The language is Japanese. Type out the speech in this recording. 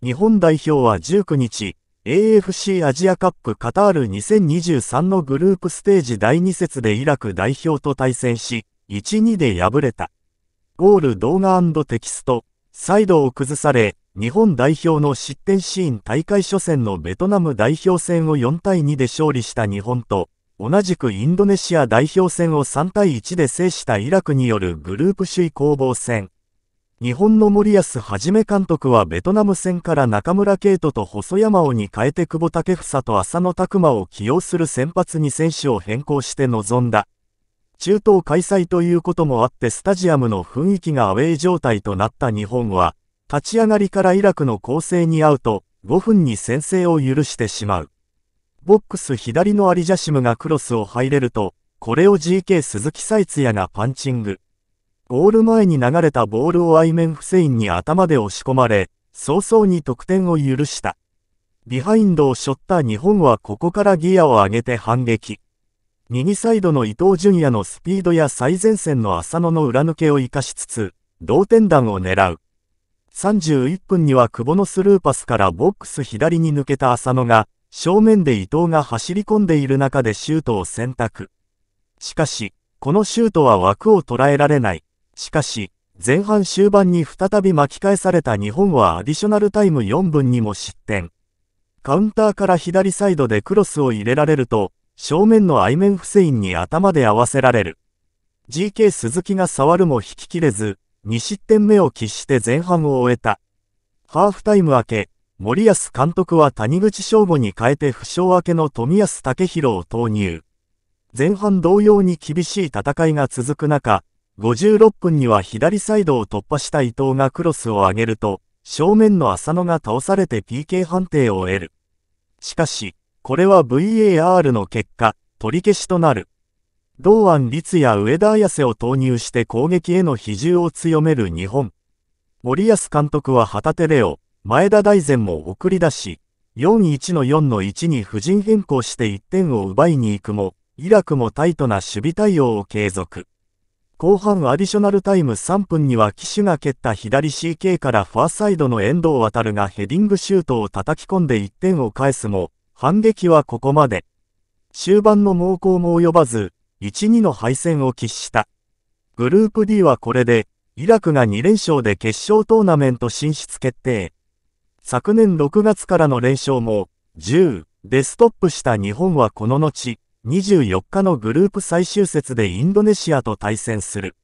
日本代表は19日、AFC アジアカップカタール2023のグループステージ第2節でイラク代表と対戦し、1-2で敗れた。ゴール動画テキスト、サイドを崩され、日本代表の失点シーン大会初戦のベトナム代表戦を4対2で勝利した日本と、同じくインドネシア代表戦を3対1で制したイラクによるグループ首位攻防戦。日本の森保一監督はベトナム戦から中村敬斗と細山尾に変えて久保建英と浅野拓磨を起用する先発に選手を変更して臨んだ。中東開催ということもあってスタジアムの雰囲気がアウェー状態となった日本は、立ち上がりからイラクの攻勢に合うと、5分に先制を許してしまう。ボックス左のアリジャシムがクロスを入れると、これを GK 鈴木サイツヤがパンチング。ゴール前に流れたボールをアイメン・フセインに頭で押し込まれ、早々に得点を許した。ビハインドを背負った日本はここからギアを上げて反撃。右サイドの伊東純也のスピードや最前線の浅野の裏抜けを生かしつつ、同点弾を狙う。31分には久保のスルーパスからボックス左に抜けた浅野が、正面で伊藤が走り込んでいる中でシュートを選択。しかし、このシュートは枠を捉えられない。しかし、前半終盤に再び巻き返された日本はアディショナルタイム4分にも失点。カウンターから左サイドでクロスを入れられると、正面のアイメン・フセインに頭で合わせられる。GK 鈴木が触るも引ききれず、2失点目を喫して前半を終えた。ハーフタイム明け、森保監督は谷口翔吾に変えて負傷明けの冨安武宏を投入。前半同様に厳しい戦いが続く中、56分には左サイドを突破した伊藤がクロスを上げると、正面の浅野が倒されて PK 判定を得る。しかし、これは VAR の結果、取り消しとなる。同案律や上田綾瀬を投入して攻撃への比重を強める日本。森保監督は旗手レオ、前田大然も送り出し、4-1の4の1に布陣変更して1点を奪いに行くも、イラクもタイトな守備対応を継続。後半アディショナルタイム3分には騎手が蹴った左 CK からファーサイドの遠藤航がヘディングシュートを叩き込んで1点を返すも、反撃はここまで。終盤の猛攻も及ばず、1-2の敗戦を喫した。グループ D はこれで、イラクが2連勝で決勝トーナメント進出決定。昨年6月からの連勝も、10でストップした日本はこの後、24日のグループ最終節でインドネシアと対戦する。